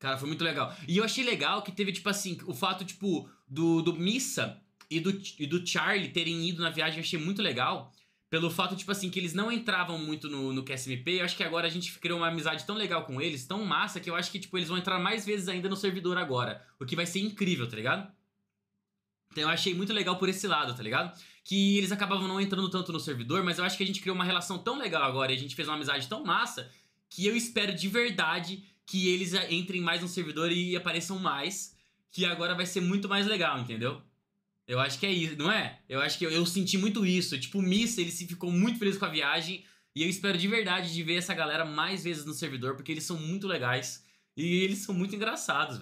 Cara, foi muito legal. E eu achei legal que teve, tipo assim, o fato, tipo, do, do Missa e do, e do Charlie terem ido na viagem, eu achei muito legal. Pelo fato, tipo assim, que eles não entravam muito no, no QSMP. Eu acho que agora a gente criou uma amizade tão legal com eles, tão massa, que eu acho que, tipo, eles vão entrar mais vezes ainda no servidor agora. O que vai ser incrível, tá ligado? Então eu achei muito legal por esse lado, tá ligado? Que eles acabavam não entrando tanto no servidor, mas eu acho que a gente criou uma relação tão legal agora e a gente fez uma amizade tão massa que eu espero de verdade que eles ah, entrem mais no servidor e apareçam mais, que agora vai ser muito mais legal, entendeu? Eu acho que é isso, não é? Eu acho que eu, eu senti muito isso. Tipo, o Miss, ele se ficou muito feliz com a viagem. E eu espero de verdade de ver essa galera mais vezes no servidor, porque eles são muito legais. E eles são muito engraçados.